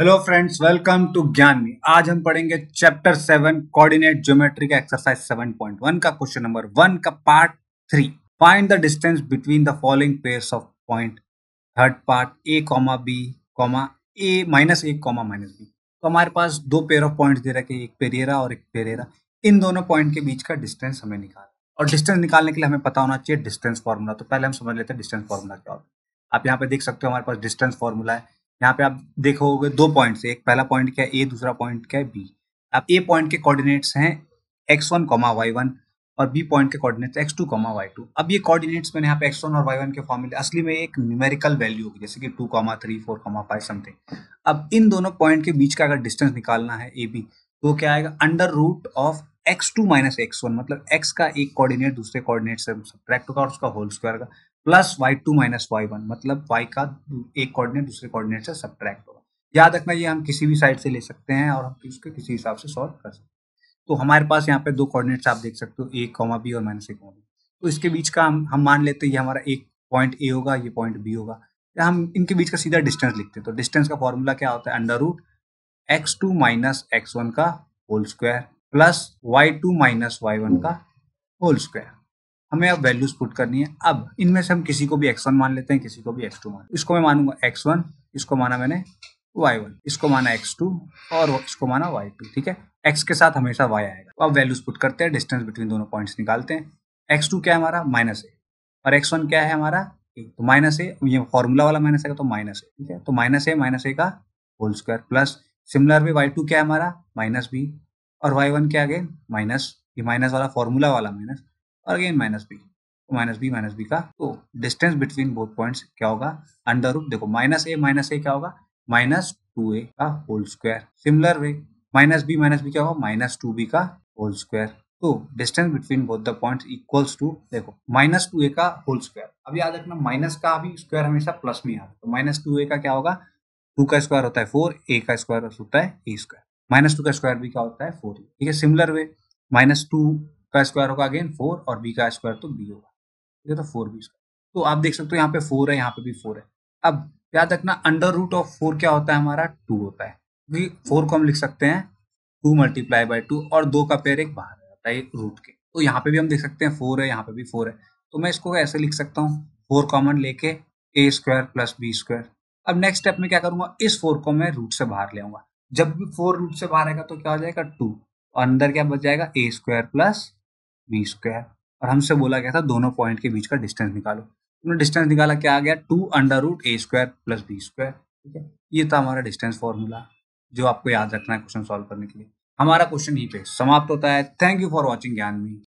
hello friends welcome to ज्ञान में आज हम पढ़ेंगे चैप्टर सेवन कोऑर्डिनेट ज्योमेट्री का एक्सरसाइज सेवन पॉइंट वन का क्वेश्चन नंबर वन का part three find the distance between the following pairs of point third part A comma B comma A minus A comma minus B तो हमारे पास दो pair of point दे रखे एक पेरेरा और एक पेरेरा इन दोनों पॉइंट के बीच का डिस्टेंस हमें निकाल और डिस्टेंस निकालने के लिए हमें पता होना चाहिए डिस्टेंस फॉर्मूला तो पहले हम समझ लेते हैं डिस्टेंस फॉर्मूला क्या होता है आप यहाँ पे देख सकते हो हमारे पास डिस्टेंस फॉर्मूला है यहाँ पे आप देखोगे दो पॉइंट्स एक पहला पॉइंट क्या है ए दूसरा पॉइंट क्या है बी अब ए पॉइंट के कोऑर्डिनेट्स हैं X one comma Y one और बी पॉइंट के coordinates X two comma Y two अब ये कोऑर्डिनेट्स मैंने यहाँ पे एक्स वन और वाई वन के फॉर्मूले असली में एक न्यूमेरिकल वैल्यू होगी जैसे कि two comma three four comma five something अब इन दोनों पॉइंट के बीच का अगर डिस्टेंस निकालना है ए बी तो क्या आएगा under root of X two minus X one मतलब एक्स का एक कोऑर्डिनेट दूसरे कोऑर्डिनेट से सब्ट्रैक्ट होगा और उसका होल स्क्वायर का plus Y two minus Y one मतलब वाई का एक कोऑर्डिनेट दूसरे कोऑर्डिनेट से सब्ट्रैक्ट होगा याद रखना ये हम किसी भी साइड से ले सकते हैं और हम उसके किसी हिसाब से सॉल्व कर सकते हैं तो हमारे पास यहाँ पे दो कोऑर्डिनेट्स आप देख सकते हो ए कॉमा बी और माइनस ए कॉमा बी तो इसके बीच का हम हम मान लेते हैं ये हमारा एक पॉइंट ए होगा ये पॉइंट बी होगा या हम इनके बीच का सीधा डिस्टेंस लिखते हैं तो डिस्टेंस का फॉर्मूला क्या होता है under root X two minus X one का whole square plus Y two minus Y one का होल स्क्वायर हमें अब वैल्यूज पुट करनी है अब इनमें से हम किसी को भी एक्स वन मान लेते हैं किसी को भी एक्स टू मान इसको मैं मानूंगा एक्स वन इसको माना मैंने वाई वन इसको माना एक्स टू और इसको माना वाई टू ठीक है एक्स के साथ हमेशा वाई आएगा तो अब वैल्यूज पुट करते हैं डिस्टेंस बिटवीन दोनों पॉइंट्स निकालते हैं एक्स टू क्या है हमारा माइनस ए और एक्स वन क्या है हमारा ए तो माइनस ए ये फॉर्मूला वाला माइनस आएगा तो माइनस ए ठीक है तो माइनस ए माइनस ए का होल स्क्वायर प्लस सिमिलर भी वाई टू क्या है हमारा माइनस बी और वाई वन क्या अगेन माइनस ये माइनस वाला फॉर्मूला वाला माइनस और again minus B minus B minus B का तो डिस्टेंस बिटवीन बोथ पॉइंट्स क्या होगा अंडर रूट देखो माइनस ए माइनस ए क्या होगा माइनस टू ए का whole square similar way minus B minus B क्या होगा माइनस टू बी का होल स्क्वायर तो distance between both the points equals to देखो माइनस टू ए का होल स्क्वायर अब याद रखना माइनस का अभी स्क्वायर हमेशा प्लस में आता है तो माइनस टू ए का क्या होगा टू का स्क्वायर होता है फोर ए का स्क्वायर होता है ए स्क्वायर माइनस टू का स्क्वायर भी क्या होता है फोर ठीक है सिमिलर वे माइनस टू का स्क्वायर होगा अगेन फोर और बी का स्क्वायर तो बी होगा ठीक है तो फोर बी स्क्वायर तो आप देख सकते हो यहाँ पे फोर है यहाँ पे भी फोर है अब याद रखना अंडर रूट ऑफ फोर क्या होता है हमारा टू होता है क्योंकि फोर को हम लिख सकते हैं टू मल्टीप्लाई बाई टू और दो का पेयर एक बाहर आता है रूट के तो यहाँ पे भी हम देख सकते हैं फोर है यहाँ पे भी फोर है तो मैं इसको ऐसे लिख सकता हूँ फोर कॉमन लेके A square plus B square अब नेक्स्ट स्टेप में क्या करूंगा इस फोर को मैं रूट से बाहर ले आऊंगा जब भी फोर रूट से बाहर आएगा तो क्या हो जाएगा टू और अंदर क्या बच जाएगा A square plus B square और हमसे बोला गया था दोनों पॉइंट के बीच का डिस्टेंस निकालो हमने डिस्टेंस निकाला क्या आ गया two under root A square plus B square ठीक है ये था हमारा डिस्टेंस फॉर्मूला जो आपको याद रखना है क्वेश्चन सॉल्व करने के लिए हमारा क्वेश्चन यहीं पे समाप्त होता है थैंक यू फॉर वॉचिंग ज्ञान मी